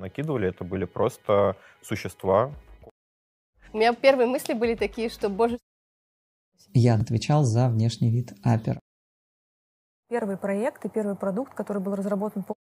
накидывали, это были просто существа. У меня первые мысли были такие, что, боже... Я отвечал за внешний вид Апер. Первый проект и первый продукт, который был разработан по